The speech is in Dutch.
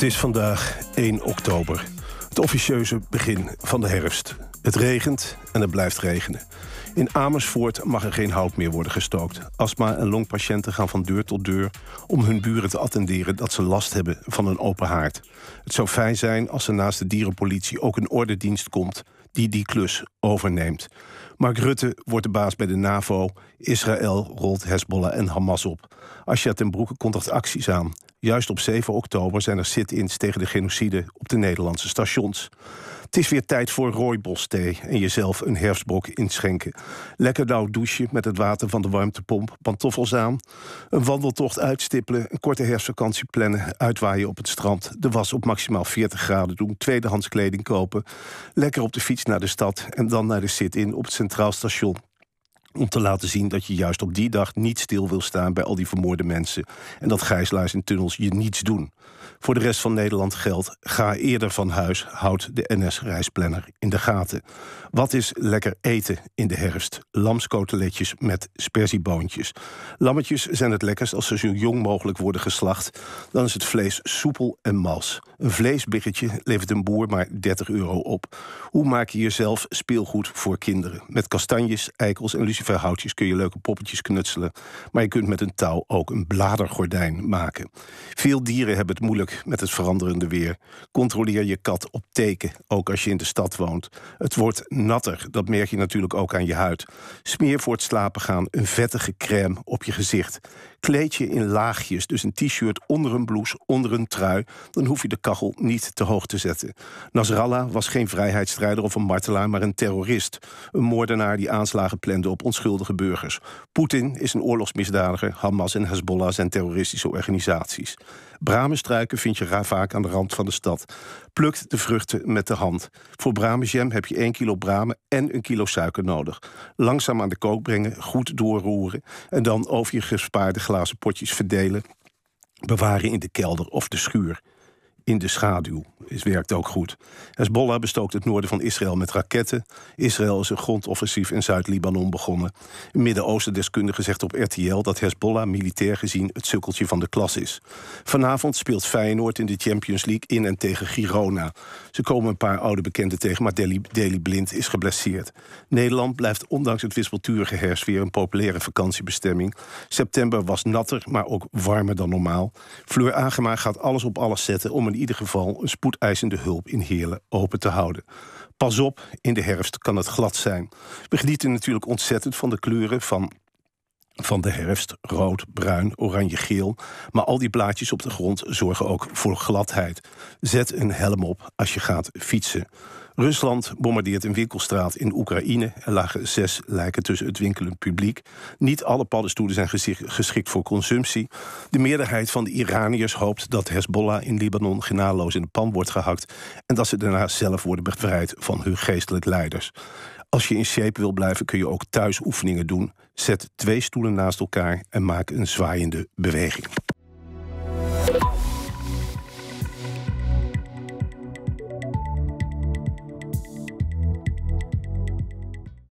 Het is vandaag 1 oktober. Het officieuze begin van de herfst. Het regent en het blijft regenen. In Amersfoort mag er geen hout meer worden gestookt. Astma- en longpatiënten gaan van deur tot deur... om hun buren te attenderen dat ze last hebben van een open haard. Het zou fijn zijn als er naast de dierenpolitie ook een ordendienst komt... die die klus overneemt. Mark Rutte wordt de baas bij de NAVO. Israël rolt Hezbollah en Hamas op. Asja ten Broeke kondigt acties aan. Juist op 7 oktober zijn er sit-ins tegen de genocide op de Nederlandse stations. Het is weer tijd voor rooibosthee en jezelf een herfstbrok inschenken. Lekker nauw douchen met het water van de warmtepomp, pantoffels aan. Een wandeltocht uitstippelen, een korte herfstvakantie plannen... uitwaaien op het strand, de was op maximaal 40 graden doen... tweedehands kleding kopen, lekker op de fiets naar de stad... en dan naar de sit-in op het sentralstasjon. Om te laten zien dat je juist op die dag niet stil wil staan bij al die vermoorde mensen. En dat gijzelaars in tunnels je niets doen. Voor de rest van Nederland geldt: ga eerder van huis, houd de NS-reisplanner in de gaten. Wat is lekker eten in de herfst? Lamskoteletjes met spersieboontjes. Lammetjes zijn het lekkerst als ze zo jong mogelijk worden geslacht. Dan is het vlees soepel en mals. Een vleesbiggetje levert een boer maar 30 euro op. Hoe maak je jezelf speelgoed voor kinderen? Met kastanjes, eikels en lucifers houtjes kun je leuke poppetjes knutselen. Maar je kunt met een touw ook een bladergordijn maken. Veel dieren hebben het moeilijk met het veranderende weer. Controleer je kat op teken, ook als je in de stad woont. Het wordt natter, dat merk je natuurlijk ook aan je huid. Smeer voor het slapen gaan een vettige crème op je gezicht. Kleed je in laagjes, dus een t-shirt onder een blouse, onder een trui, dan hoef je de kachel niet te hoog te zetten. Nasrallah was geen vrijheidsstrijder of een martelaar, maar een terrorist. Een moordenaar die aanslagen plande op onschuldige burgers. Poetin is een oorlogsmisdadiger. Hamas en Hezbollah zijn terroristische organisaties. Bramenstruiken vind je vaak aan de rand van de stad. Plukt de vruchten met de hand. Voor bramenjam heb je 1 kilo bramen en een kilo suiker nodig. Langzaam aan de kook brengen, goed doorroeren en dan over je gespaarde glazen potjes verdelen, bewaren in de kelder of de schuur in de schaduw. Is, werkt ook goed. Hezbollah bestookt het noorden van Israël met raketten. Israël is een grondoffensief in Zuid-Libanon begonnen. Een Midden-Oosten-deskundige zegt op RTL dat Hezbollah militair gezien het sukkeltje van de klas is. Vanavond speelt Feyenoord in de Champions League in en tegen Girona. Ze komen een paar oude bekenden tegen, maar Deli, Deli Blind is geblesseerd. Nederland blijft ondanks het wispelturige weer een populaire vakantiebestemming. September was natter, maar ook warmer dan normaal. Fleur Agema gaat alles op alles zetten om een ieder geval een spoedeisende hulp in Heerlen open te houden. Pas op, in de herfst kan het glad zijn. We genieten natuurlijk ontzettend van de kleuren van van de herfst rood, bruin, oranje, geel. Maar al die blaadjes op de grond zorgen ook voor gladheid. Zet een helm op als je gaat fietsen. Rusland bombardeert een winkelstraat in Oekraïne. Er lagen zes lijken tussen het winkelend publiek. Niet alle paddenstoelen zijn geschikt voor consumptie. De meerderheid van de Iraniërs hoopt dat Hezbollah in Libanon genadeloos in de pan wordt gehakt. En dat ze daarna zelf worden bevrijd van hun geestelijk leiders. Als je in shape wil blijven, kun je ook thuis oefeningen doen. Zet twee stoelen naast elkaar en maak een zwaaiende beweging.